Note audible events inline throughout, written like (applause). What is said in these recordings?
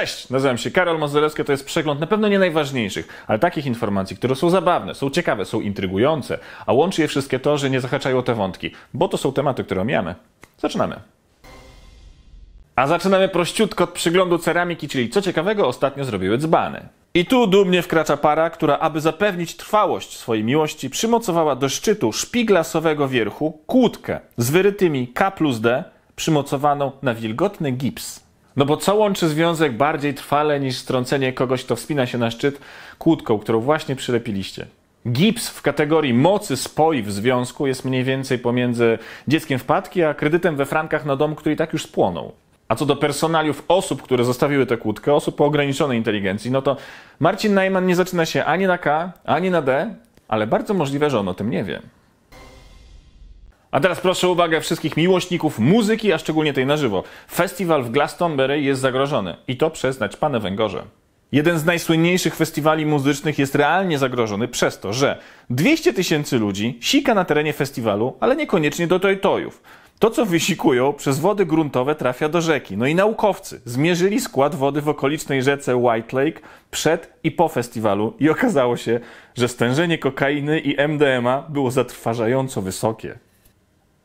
Cześć, nazywam się Karol Mazurewski, to jest przegląd na pewno nie najważniejszych, ale takich informacji, które są zabawne, są ciekawe, są intrygujące, a łączy je wszystkie to, że nie zahaczają o te wątki, bo to są tematy, które omijamy. Zaczynamy. A zaczynamy prościutko od przyglądu ceramiki, czyli co ciekawego ostatnio zrobiły dzbany. I tu dumnie wkracza para, która, aby zapewnić trwałość swojej miłości, przymocowała do szczytu szpiglasowego wierchu kłódkę z wyrytymi K plus D przymocowaną na wilgotny gips. No bo co łączy związek bardziej trwale niż strącenie kogoś, kto wspina się na szczyt kłódką, którą właśnie przylepiliście? Gips w kategorii mocy spoi w związku jest mniej więcej pomiędzy dzieckiem wpadki, a kredytem we frankach na dom, który i tak już spłonął. A co do personaliów osób, które zostawiły tę kłódkę, osób o ograniczonej inteligencji, no to Marcin Najman nie zaczyna się ani na K, ani na D, ale bardzo możliwe, że on o tym nie wie. A teraz proszę uwagę wszystkich miłośników muzyki, a szczególnie tej na żywo. Festiwal w Glastonbury jest zagrożony i to przez pana węgorze. Jeden z najsłynniejszych festiwali muzycznych jest realnie zagrożony przez to, że 200 tysięcy ludzi sika na terenie festiwalu, ale niekoniecznie do tojtojów. To, co wysikują, przez wody gruntowe trafia do rzeki. No i naukowcy zmierzyli skład wody w okolicznej rzece White Lake przed i po festiwalu i okazało się, że stężenie kokainy i MDMA było zatrważająco wysokie.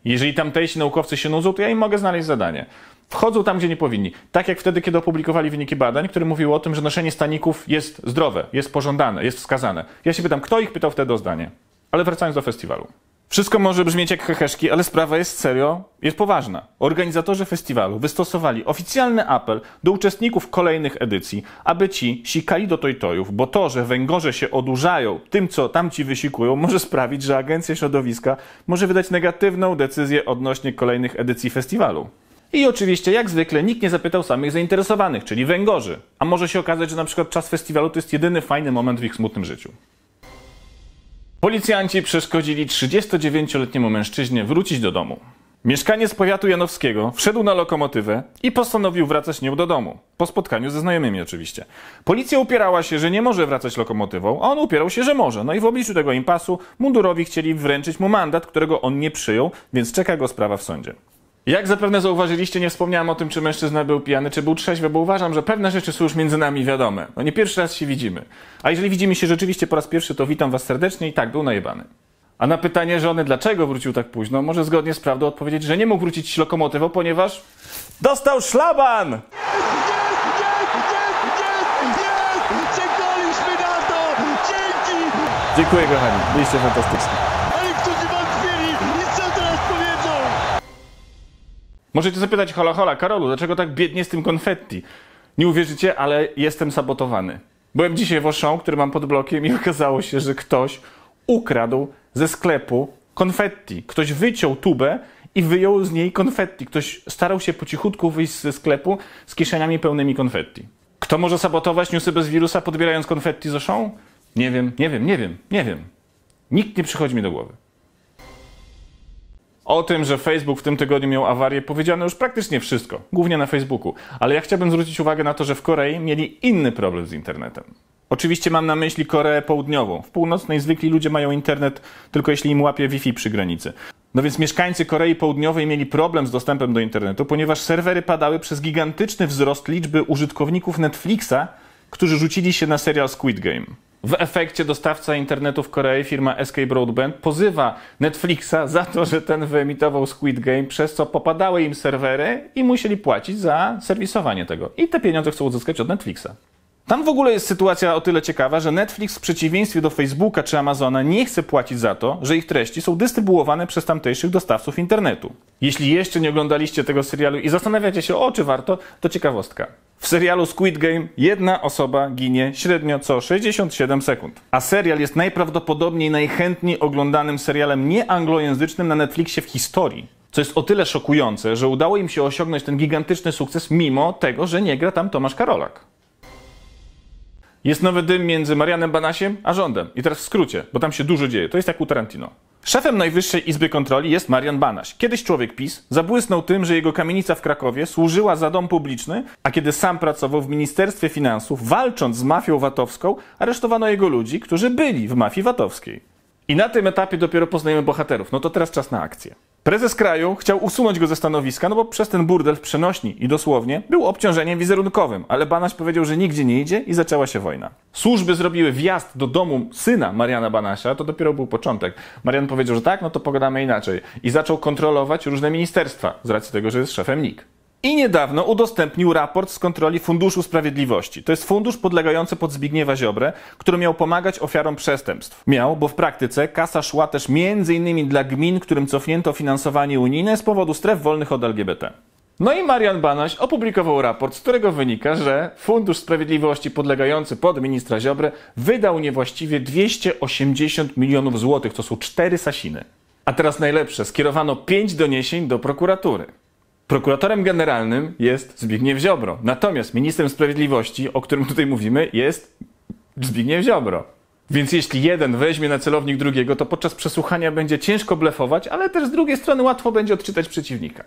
Jeżeli tamtejsi naukowcy się nudzą, to ja im mogę znaleźć zadanie. Wchodzą tam, gdzie nie powinni. Tak jak wtedy, kiedy opublikowali wyniki badań, które mówiły o tym, że noszenie staników jest zdrowe, jest pożądane, jest wskazane. Ja się pytam, kto ich pytał wtedy o zdanie? Ale wracając do festiwalu. Wszystko może brzmieć jak heheszki, ale sprawa jest serio, jest poważna. Organizatorzy festiwalu wystosowali oficjalny apel do uczestników kolejnych edycji, aby ci sikali do tojtojów, bo to, że węgorze się odurzają tym, co tamci wysikują, może sprawić, że Agencja Środowiska może wydać negatywną decyzję odnośnie kolejnych edycji festiwalu. I oczywiście, jak zwykle, nikt nie zapytał samych zainteresowanych, czyli węgorzy. A może się okazać, że na przykład czas festiwalu to jest jedyny fajny moment w ich smutnym życiu. Policjanci przeszkodzili 39-letniemu mężczyźnie wrócić do domu. Mieszkanie z powiatu janowskiego wszedł na lokomotywę i postanowił wracać nią do domu. Po spotkaniu ze znajomymi oczywiście. Policja upierała się, że nie może wracać lokomotywą, a on upierał się, że może. No i w obliczu tego impasu mundurowi chcieli wręczyć mu mandat, którego on nie przyjął, więc czeka go sprawa w sądzie. Jak zapewne zauważyliście, nie wspomniałem o tym, czy mężczyzna był pijany, czy był trzeźwy, bo uważam, że pewne rzeczy są już między nami wiadome. No nie pierwszy raz się widzimy. A jeżeli widzimy się rzeczywiście po raz pierwszy, to witam was serdecznie i tak, był najebany. A na pytanie żony, dlaczego wrócił tak późno, może zgodnie z prawdą odpowiedzieć, że nie mógł wrócić lokomotywą, ponieważ dostał szlaban! Dziękuję kochani, byliście fantastyczni. Możecie zapytać hola hola, Karolu, dlaczego tak biednie z tym konfetti? Nie uwierzycie, ale jestem sabotowany. Byłem dzisiaj w Auchan, który mam pod blokiem i (laughs) okazało się, że ktoś ukradł ze sklepu konfetti. Ktoś wyciął tubę i wyjął z niej konfetti. Ktoś starał się po cichutku wyjść ze sklepu z kieszeniami pełnymi konfetti. Kto może sabotować newsy bez wirusa, podbierając konfetti z Auchan? Nie wiem, nie wiem, nie wiem, nie wiem. Nikt nie przychodzi mi do głowy. O tym, że Facebook w tym tygodniu miał awarię, powiedziano już praktycznie wszystko, głównie na Facebooku. Ale ja chciałbym zwrócić uwagę na to, że w Korei mieli inny problem z internetem. Oczywiście mam na myśli Koreę Południową. W północnej zwykli ludzie mają internet tylko jeśli im łapie Wi-Fi przy granicy. No więc mieszkańcy Korei Południowej mieli problem z dostępem do internetu, ponieważ serwery padały przez gigantyczny wzrost liczby użytkowników Netflixa, którzy rzucili się na serial Squid Game. W efekcie dostawca internetu w Korei, firma SK Broadband, pozywa Netflixa za to, że ten wyemitował Squid Game, przez co popadały im serwery i musieli płacić za serwisowanie tego. I te pieniądze chcą uzyskać od Netflixa. Tam w ogóle jest sytuacja o tyle ciekawa, że Netflix w przeciwieństwie do Facebooka czy Amazona nie chce płacić za to, że ich treści są dystrybuowane przez tamtejszych dostawców internetu. Jeśli jeszcze nie oglądaliście tego serialu i zastanawiacie się o czy warto, to ciekawostka. W serialu Squid Game jedna osoba ginie średnio co 67 sekund. A serial jest najprawdopodobniej najchętniej oglądanym serialem nieanglojęzycznym na Netflixie w historii. Co jest o tyle szokujące, że udało im się osiągnąć ten gigantyczny sukces mimo tego, że nie gra tam Tomasz Karolak. Jest nowy dym między Marianem Banasiem a rządem. I teraz w skrócie, bo tam się dużo dzieje. To jest jak u Tarantino. Szefem Najwyższej Izby Kontroli jest Marian Banaś. Kiedyś człowiek PiS zabłysnął tym, że jego kamienica w Krakowie służyła za dom publiczny, a kiedy sam pracował w Ministerstwie Finansów, walcząc z mafią VAT-owską, aresztowano jego ludzi, którzy byli w mafii VAT-owskiej. I na tym etapie dopiero poznajemy bohaterów. No to teraz czas na akcję. Prezes kraju chciał usunąć go ze stanowiska, no bo przez ten burdel w przenośni i dosłownie był obciążeniem wizerunkowym, ale Banaś powiedział, że nigdzie nie idzie i zaczęła się wojna. Służby zrobiły wjazd do domu syna Mariana Banasia, to dopiero był początek. Marian powiedział, że tak, no to pogadamy inaczej. I zaczął kontrolować różne ministerstwa, z racji tego, że jest szefem NIK. I niedawno udostępnił raport z kontroli Funduszu Sprawiedliwości. To jest fundusz podlegający pod Zbigniewa Ziobrę, który miał pomagać ofiarom przestępstw. Miał, bo w praktyce kasa szła też m.in. dla gmin, którym cofnięto finansowanie unijne z powodu stref wolnych od LGBT. No i Marian Banaś opublikował raport, z którego wynika, że Fundusz Sprawiedliwości podlegający pod ministra Ziobrę wydał niewłaściwie 280 milionów złotych, to są cztery sasiny. A teraz najlepsze, skierowano pięć doniesień do prokuratury. Prokuratorem generalnym jest Zbigniew Ziobro. Natomiast ministrem sprawiedliwości, o którym tutaj mówimy, jest Zbigniew Ziobro. Więc jeśli jeden weźmie na celownik drugiego, to podczas przesłuchania będzie ciężko blefować, ale też z drugiej strony łatwo będzie odczytać przeciwnika.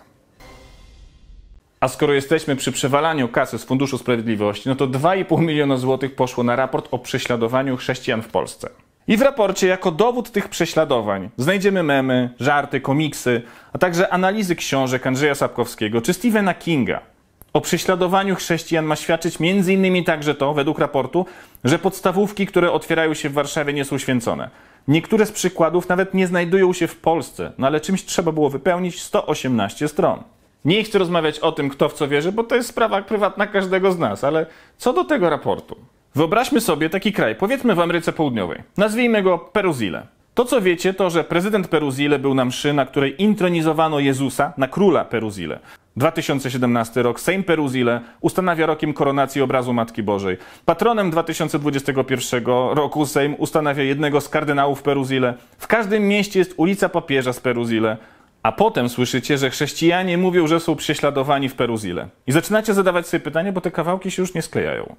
A skoro jesteśmy przy przewalaniu kasy z Funduszu Sprawiedliwości, no to 2,5 miliona złotych poszło na raport o prześladowaniu chrześcijan w Polsce. I w raporcie jako dowód tych prześladowań znajdziemy memy, żarty, komiksy, a także analizy książek Andrzeja Sapkowskiego czy Stephena Kinga. O prześladowaniu chrześcijan ma świadczyć m.in. także to, według raportu, że podstawówki, które otwierają się w Warszawie, nie są święcone. Niektóre z przykładów nawet nie znajdują się w Polsce, no ale czymś trzeba było wypełnić 118 stron. Nie chcę rozmawiać o tym, kto w co wierzy, bo to jest sprawa prywatna każdego z nas, ale co do tego raportu. Wyobraźmy sobie taki kraj, powiedzmy w Ameryce Południowej. Nazwijmy go Peruzile. To, co wiecie, to, że prezydent Peruzile był na mszy, na której intronizowano Jezusa na króla Peruzile. 2017 rok Sejm Peruzile ustanawia rokiem koronacji obrazu Matki Bożej. Patronem 2021 roku Sejm ustanawia jednego z kardynałów Peruzile. W każdym mieście jest ulica papieża z Peruzile. A potem słyszycie, że chrześcijanie mówią, że są prześladowani w Peruzile. I zaczynacie zadawać sobie pytanie, bo te kawałki się już nie sklejają.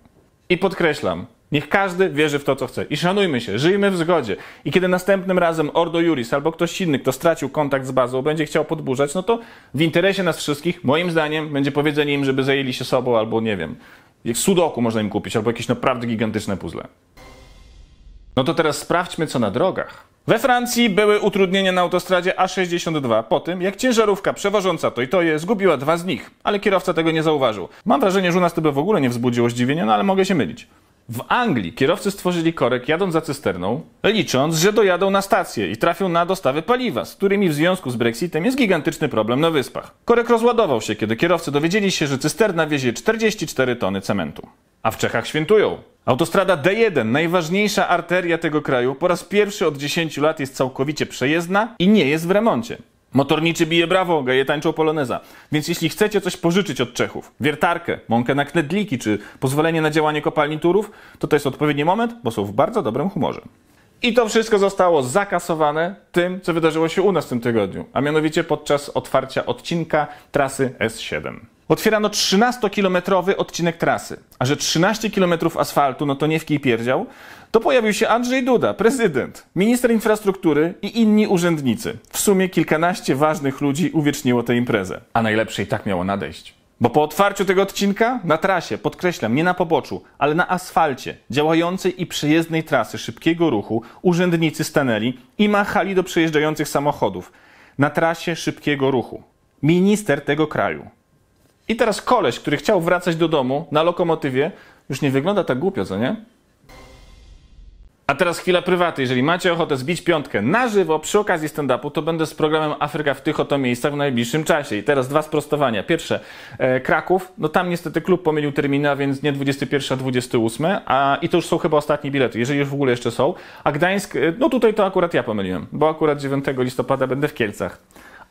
I podkreślam, niech każdy wierzy w to, co chce. I szanujmy się, żyjmy w zgodzie. I kiedy następnym razem Ordo Juris albo ktoś inny, kto stracił kontakt z bazą, będzie chciał podburzać, no to w interesie nas wszystkich, moim zdaniem, będzie powiedzenie im, żeby zajęli się sobą albo, nie wiem, jak sudoku można im kupić albo jakieś naprawdę gigantyczne puzzle. No to teraz sprawdźmy, co na drogach. We Francji były utrudnienia na autostradzie A62 po tym, jak ciężarówka przewożąca to i to je zgubiła dwa z nich, ale kierowca tego nie zauważył. Mam wrażenie, że u nas to by w ogóle nie wzbudziło zdziwienia, no ale mogę się mylić. W Anglii kierowcy stworzyli korek jadąc za cysterną, licząc, że dojadą na stację i trafią na dostawy paliwa, z którymi w związku z Brexitem jest gigantyczny problem na wyspach. Korek rozładował się, kiedy kierowcy dowiedzieli się, że cysterna wiezie 44 tony cementu. A w Czechach świętują. Autostrada D1, najważniejsza arteria tego kraju, po raz pierwszy od 10 lat jest całkowicie przejezdna i nie jest w remoncie. Motorniczy bije brawo, geje tańczą poloneza. Więc jeśli chcecie coś pożyczyć od Czechów, wiertarkę, mąkę na knedliki czy pozwolenie na działanie kopalni Turów, to to jest odpowiedni moment, bo są w bardzo dobrym humorze. I to wszystko zostało zakasowane tym, co wydarzyło się u nas w tym tygodniu, a mianowicie podczas otwarcia odcinka trasy S7. Otwierano 13-kilometrowy odcinek trasy, a że 13 kilometrów asfaltu, no to nie w kij pierdział, to pojawił się Andrzej Duda, prezydent, minister infrastruktury i inni urzędnicy. W sumie kilkanaście ważnych ludzi uwieczniło tę imprezę. A najlepsze i tak miało nadejść. Bo po otwarciu tego odcinka na trasie, podkreślam, nie na poboczu, ale na asfalcie działającej i przejezdnej trasy szybkiego ruchu urzędnicy stanęli i machali do przejeżdżających samochodów. Na trasie szybkiego ruchu. Minister tego kraju. I teraz koleś, który chciał wracać do domu na lokomotywie, już nie wygląda tak głupio, co nie? A teraz chwila prywaty. Jeżeli macie ochotę zbić piątkę na żywo przy okazji stand-upu, to będę z programem Afryka w tych oto miejscach w najbliższym czasie. I teraz dwa sprostowania. Pierwsze, e, Kraków. No tam niestety klub pomylił terminy, a więc nie 21, a 28. A, I to już są chyba ostatnie bilety, jeżeli już w ogóle jeszcze są. A Gdańsk, e, no tutaj to akurat ja pomyliłem, bo akurat 9 listopada będę w Kielcach.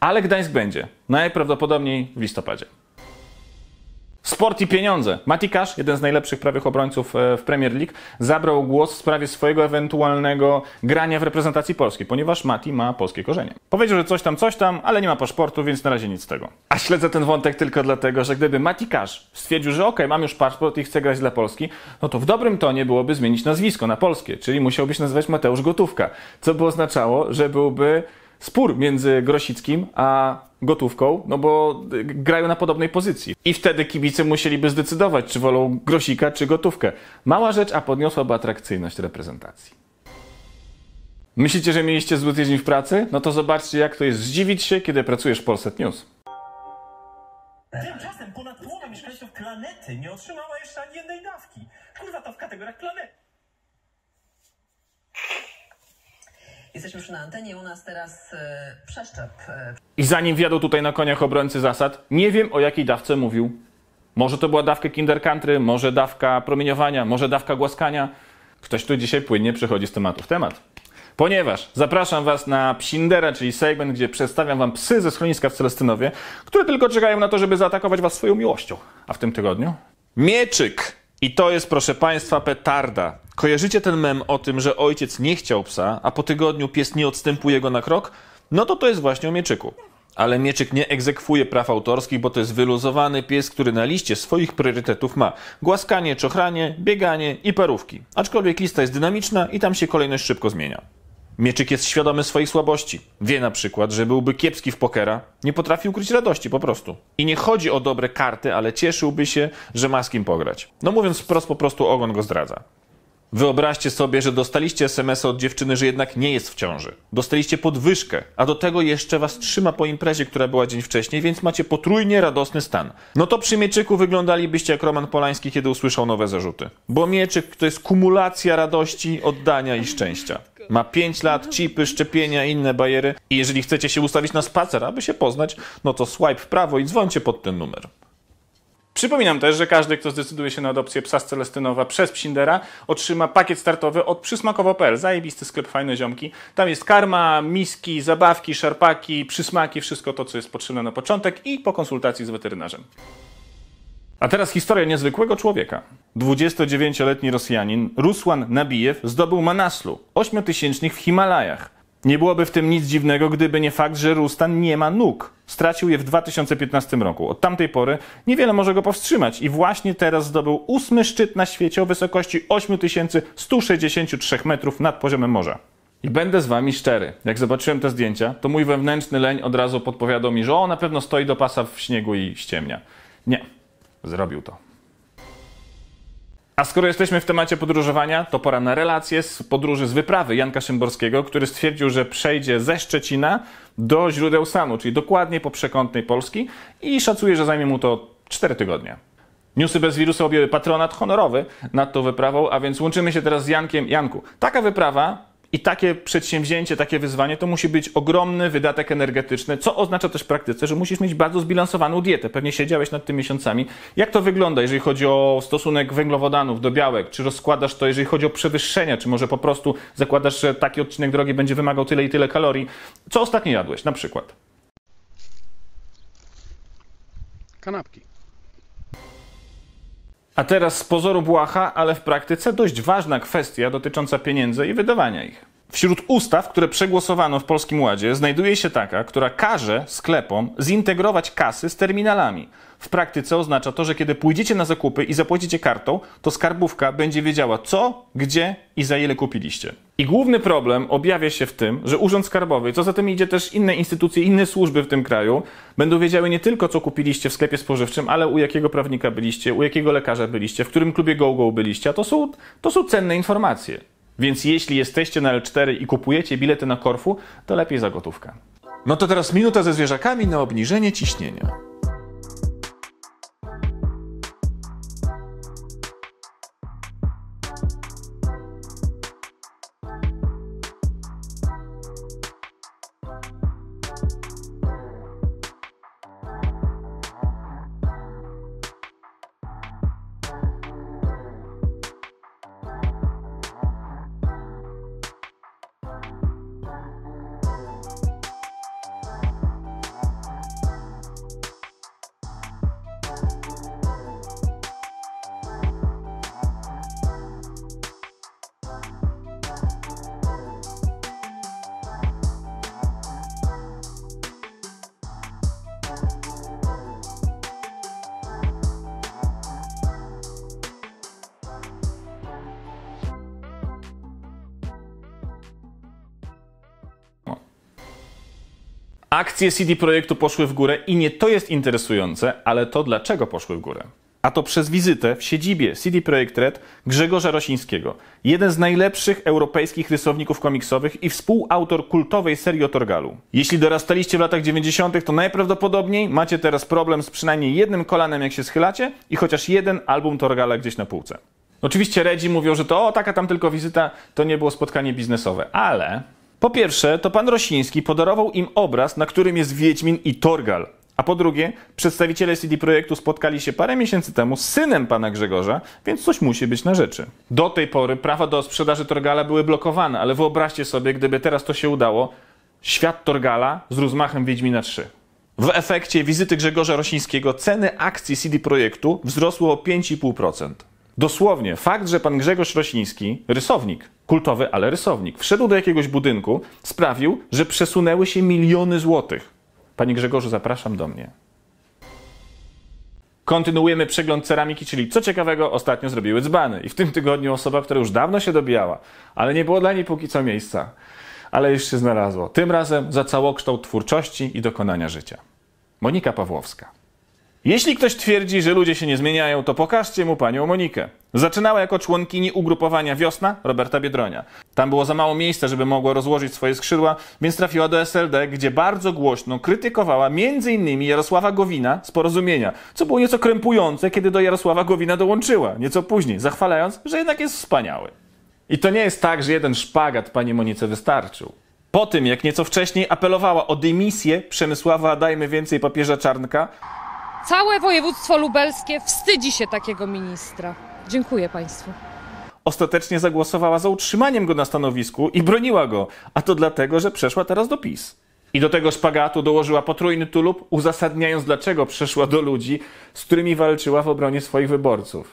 Ale Gdańsk będzie. Najprawdopodobniej w listopadzie. Sport i pieniądze. Mati Cash, jeden z najlepszych prawych obrońców e, w Premier League, zabrał głos w sprawie swojego ewentualnego grania w reprezentacji Polski, ponieważ Mati ma polskie korzenie. Powiedział, że coś tam, coś tam, ale nie ma paszportu, więc na razie nic z tego. A śledzę ten wątek tylko dlatego, że gdyby Mati Cash stwierdził, że ok, mam już paszport i chcę grać dla Polski, no to w dobrym tonie byłoby zmienić nazwisko na polskie, czyli musiałby się nazywać Mateusz Gotówka, co by oznaczało, że byłby spór między Grosickim a gotówką, no bo y, grają na podobnej pozycji. I wtedy kibice musieliby zdecydować, czy wolą Grosika, czy gotówkę. Mała rzecz, a podniosłaby atrakcyjność reprezentacji. Myślicie, że mieliście zły tydzień w pracy? No to zobaczcie, jak to jest zdziwić się, kiedy pracujesz w Polsat News. Tymczasem ponad połowa mieszkańców planety nie otrzymała jeszcze ani jednej dawki. Kurwa, to w kategoriach planety. Jesteśmy już na antenie, u nas teraz e, przeszczep. E, I zanim wjadą tutaj na koniach obrońcy zasad, nie wiem o jakiej dawce mówił. Może to była dawka kinder country, może dawka promieniowania, może dawka głaskania. Ktoś tu dzisiaj płynnie przechodzi z tematu w temat. Ponieważ zapraszam Was na Psindera, czyli segment, gdzie przedstawiam Wam psy ze schroniska w Celestynowie, które tylko czekają na to, żeby zaatakować Was swoją miłością. A w tym tygodniu mieczyk. I to jest, proszę Państwa, petarda. Kojarzycie ten mem o tym, że ojciec nie chciał psa, a po tygodniu pies nie odstępuje go na krok? No to to jest właśnie o mieczyku. Ale mieczyk nie egzekwuje praw autorskich, bo to jest wyluzowany pies, który na liście swoich priorytetów ma głaskanie, czochranie, bieganie i parówki. Aczkolwiek lista jest dynamiczna i tam się kolejność szybko zmienia. Mieczyk jest świadomy swoich słabości. Wie na przykład, że byłby kiepski w pokera, nie potrafi ukryć radości po prostu. I nie chodzi o dobre karty, ale cieszyłby się, że ma z kim pograć. No mówiąc wprost, po prostu ogon go zdradza. Wyobraźcie sobie, że dostaliście SMS od dziewczyny, że jednak nie jest w ciąży. Dostaliście podwyżkę, a do tego jeszcze was trzyma po imprezie, która była dzień wcześniej, więc macie potrójnie radosny stan. No to przy mieczyku wyglądalibyście jak Roman Polański, kiedy usłyszał nowe zarzuty. Bo mieczyk to jest kumulacja radości, oddania i szczęścia. Ma 5 lat, chipy, szczepienia, inne bajery. I jeżeli chcecie się ustawić na spacer, aby się poznać, no to swipe w prawo i dzwoncie pod ten numer. Przypominam też, że każdy, kto zdecyduje się na adopcję psa z Celestynowa przez Psindera, otrzyma pakiet startowy od przysmakowo.pl. Zajebisty sklep, fajne ziomki. Tam jest karma, miski, zabawki, szarpaki, przysmaki, wszystko to, co jest potrzebne na początek i po konsultacji z weterynarzem. A teraz historia niezwykłego człowieka. 29-letni Rosjanin Rusłan Nabijew zdobył Manaslu, ośmiotysięcznik w Himalajach. Nie byłoby w tym nic dziwnego, gdyby nie fakt, że Rustan nie ma nóg. Stracił je w 2015 roku. Od tamtej pory niewiele może go powstrzymać i właśnie teraz zdobył ósmy szczyt na świecie o wysokości 8163 metrów nad poziomem morza. I będę z wami szczery. Jak zobaczyłem te zdjęcia, to mój wewnętrzny leń od razu podpowiadał mi, że o, na pewno stoi do pasa w śniegu i ściemnia. Nie, zrobił to. A skoro jesteśmy w temacie podróżowania, to pora na relacje z podróży z wyprawy Janka Szymborskiego, który stwierdził, że przejdzie ze Szczecina do źródeł Sanu, czyli dokładnie po przekątnej Polski i szacuje, że zajmie mu to 4 tygodnie. Newsy bez wirusa objęły patronat honorowy nad tą wyprawą, a więc łączymy się teraz z Jankiem. Janku, taka wyprawa i takie przedsięwzięcie, takie wyzwanie to musi być ogromny wydatek energetyczny, co oznacza też w praktyce, że musisz mieć bardzo zbilansowaną dietę. Pewnie siedziałeś nad tym miesiącami. Jak to wygląda, jeżeli chodzi o stosunek węglowodanów do białek? Czy rozkładasz to, jeżeli chodzi o przewyższenia? Czy może po prostu zakładasz, że taki odcinek drogi będzie wymagał tyle i tyle kalorii? Co ostatnio jadłeś na przykład? Kanapki. A teraz z pozoru błaha, ale w praktyce dość ważna kwestia dotycząca pieniędzy i wydawania ich. Wśród ustaw, które przegłosowano w Polskim Ładzie, znajduje się taka, która każe sklepom zintegrować kasy z terminalami. W praktyce oznacza to, że kiedy pójdziecie na zakupy i zapłacicie kartą, to skarbówka będzie wiedziała co, gdzie i za ile kupiliście. I główny problem objawia się w tym, że Urząd Skarbowy, co za tym idzie też inne instytucje, inne służby w tym kraju, będą wiedziały nie tylko co kupiliście w sklepie spożywczym, ale u jakiego prawnika byliście, u jakiego lekarza byliście, w którym klubie GoGo -Go byliście, a to są, to są cenne informacje. Więc jeśli jesteście na L4 i kupujecie bilety na Korfu, to lepiej za gotówkę. No to teraz minuta ze zwierzakami na obniżenie ciśnienia. Akcje CD Projektu poszły w górę i nie to jest interesujące, ale to dlaczego poszły w górę. A to przez wizytę w siedzibie CD Projekt Red Grzegorza Rosińskiego, jeden z najlepszych europejskich rysowników komiksowych i współautor kultowej serii o Torgalu. Jeśli dorastaliście w latach 90., to najprawdopodobniej macie teraz problem z przynajmniej jednym kolanem, jak się schylacie, i chociaż jeden album Torgala gdzieś na półce. Oczywiście Redzi mówią, że to o, taka tam tylko wizyta, to nie było spotkanie biznesowe, ale po pierwsze, to pan Rosiński podarował im obraz, na którym jest Wiedźmin i Torgal. A po drugie, przedstawiciele CD Projektu spotkali się parę miesięcy temu z synem pana Grzegorza, więc coś musi być na rzeczy. Do tej pory prawa do sprzedaży Torgala były blokowane, ale wyobraźcie sobie, gdyby teraz to się udało, świat Torgala z rozmachem Wiedźmina 3. W efekcie wizyty Grzegorza Rosińskiego ceny akcji CD Projektu wzrosły o 5,5%. Dosłownie, fakt, że pan Grzegorz Rosiński, rysownik, kultowy, ale rysownik, wszedł do jakiegoś budynku, sprawił, że przesunęły się miliony złotych. Panie Grzegorzu, zapraszam do mnie. Kontynuujemy przegląd ceramiki, czyli co ciekawego ostatnio zrobiły dzbany. I w tym tygodniu osoba, która już dawno się dobijała, ale nie było dla niej póki co miejsca, ale już się znalazło. Tym razem za całokształt twórczości i dokonania życia. Monika Pawłowska. Jeśli ktoś twierdzi, że ludzie się nie zmieniają, to pokażcie mu panią Monikę. Zaczynała jako członkini ugrupowania Wiosna Roberta Biedronia. Tam było za mało miejsca, żeby mogła rozłożyć swoje skrzydła, więc trafiła do SLD, gdzie bardzo głośno krytykowała m.in. Jarosława Gowina z Porozumienia, co było nieco krępujące, kiedy do Jarosława Gowina dołączyła, nieco później, zachwalając, że jednak jest wspaniały. I to nie jest tak, że jeden szpagat pani Monice wystarczył. Po tym, jak nieco wcześniej apelowała o dymisję Przemysława Dajmy Więcej Papieża Czarnka, Całe województwo lubelskie wstydzi się takiego ministra. Dziękuję Państwu ostatecznie zagłosowała za utrzymaniem go na stanowisku i broniła go, a to dlatego, że przeszła teraz do PiS. I do tego szpagatu dołożyła potrójny tulub, uzasadniając dlaczego przeszła do ludzi, z którymi walczyła w obronie swoich wyborców.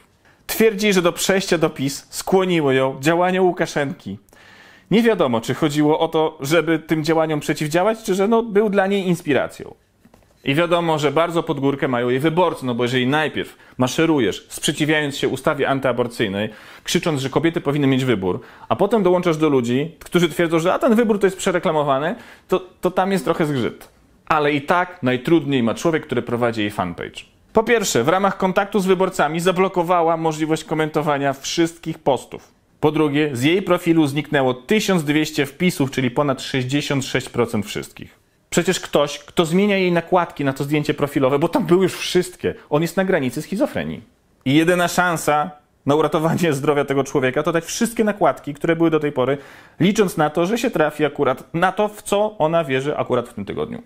Twierdzi, że do przejścia do PiS skłoniły ją działania Łukaszenki. Nie wiadomo, czy chodziło o to, żeby tym działaniom przeciwdziałać, czy że no, był dla niej inspiracją. I wiadomo, że bardzo pod górkę mają jej wyborcy, no bo jeżeli najpierw maszerujesz, sprzeciwiając się ustawie antyaborcyjnej, krzycząc, że kobiety powinny mieć wybór, a potem dołączasz do ludzi, którzy twierdzą, że a ten wybór to jest przereklamowany, to, to tam jest trochę zgrzyt. Ale i tak najtrudniej ma człowiek, który prowadzi jej fanpage. Po pierwsze, w ramach kontaktu z wyborcami zablokowała możliwość komentowania wszystkich postów. Po drugie, z jej profilu zniknęło 1200 wpisów, czyli ponad 66% wszystkich. Przecież ktoś, kto zmienia jej nakładki na to zdjęcie profilowe, bo tam były już wszystkie, on jest na granicy schizofrenii. I jedyna szansa na uratowanie (laughs) zdrowia tego człowieka to dać wszystkie nakładki, które były do tej pory, licząc na to, że się trafi akurat na to, w co ona wierzy akurat w tym tygodniu.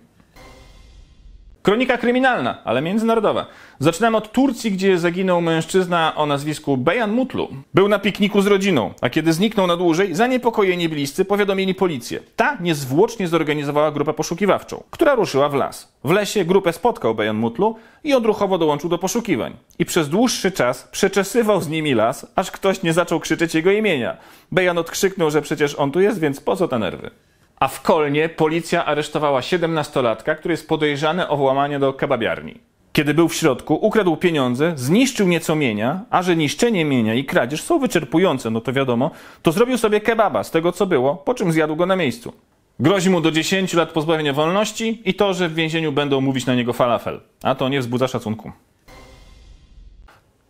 Kronika kryminalna, ale międzynarodowa. Zaczynamy od Turcji, gdzie zaginął mężczyzna o nazwisku Bejan Mutlu. Był na pikniku z rodziną, a kiedy zniknął na dłużej, zaniepokojeni bliscy powiadomili policję. Ta niezwłocznie zorganizowała grupę poszukiwawczą, która ruszyła w las. W lesie grupę spotkał Bejan Mutlu i odruchowo dołączył do poszukiwań. I przez dłuższy czas przeczesywał z nimi las, aż ktoś nie zaczął krzyczeć jego imienia. Bejan odkrzyknął, że przecież on tu jest, więc po co te nerwy? a w Kolnie policja aresztowała 17-latka, który jest podejrzany o włamanie do kebabiarni. Kiedy był w środku, ukradł pieniądze, zniszczył nieco mienia, a że niszczenie mienia i kradzież są wyczerpujące, no to wiadomo, to zrobił sobie kebaba z tego co było, po czym zjadł go na miejscu. Grozi mu do 10 lat pozbawienia wolności i to, że w więzieniu będą mówić na niego falafel. A to nie wzbudza szacunku.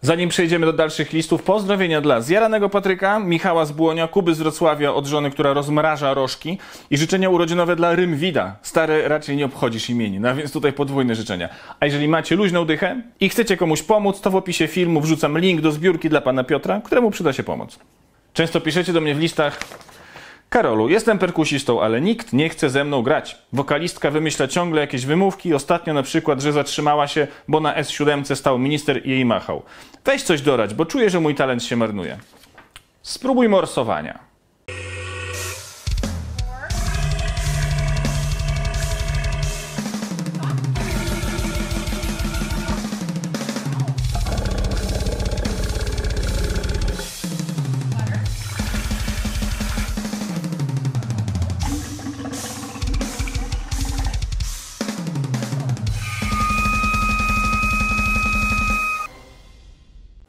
Zanim przejdziemy do dalszych listów, pozdrowienia dla zjaranego Patryka, Michała z Błonia, Kuby z Wrocławia od żony, która rozmraża rożki i życzenia urodzinowe dla Rymwida. Stary, raczej nie obchodzisz imieni, no więc tutaj podwójne życzenia. A jeżeli macie luźną dychę i chcecie komuś pomóc, to w opisie filmu wrzucam link do zbiórki dla pana Piotra, któremu przyda się pomoc. Często piszecie do mnie w listach, Karolu, jestem perkusistą, ale nikt nie chce ze mną grać. Wokalistka wymyśla ciągle jakieś wymówki, ostatnio na przykład, że zatrzymała się, bo na S7 stał minister i jej machał. Weź coś dorać, bo czuję, że mój talent się marnuje. Spróbuj morsowania.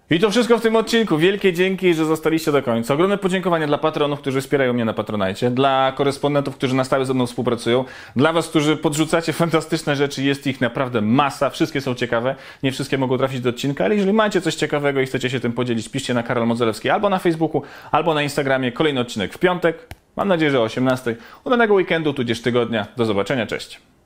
I to wszystko w tym odcinku. Wielkie dzięki, że zostaliście do końca. Ogromne podziękowania dla patronów, którzy wspierają mnie na Patronajcie, dla korespondentów, którzy na stałe ze mną współpracują, dla was, którzy podrzucacie fantastyczne rzeczy, jest ich naprawdę masa, wszystkie są ciekawe, nie wszystkie mogą trafić do odcinka, ale jeżeli macie coś ciekawego i chcecie się tym podzielić, piszcie na Karol Modzelewski albo na Facebooku, albo na Instagramie. Kolejny odcinek w piątek, mam nadzieję, że o 18. Udanego weekendu, tudzież tygodnia. Do zobaczenia, cześć.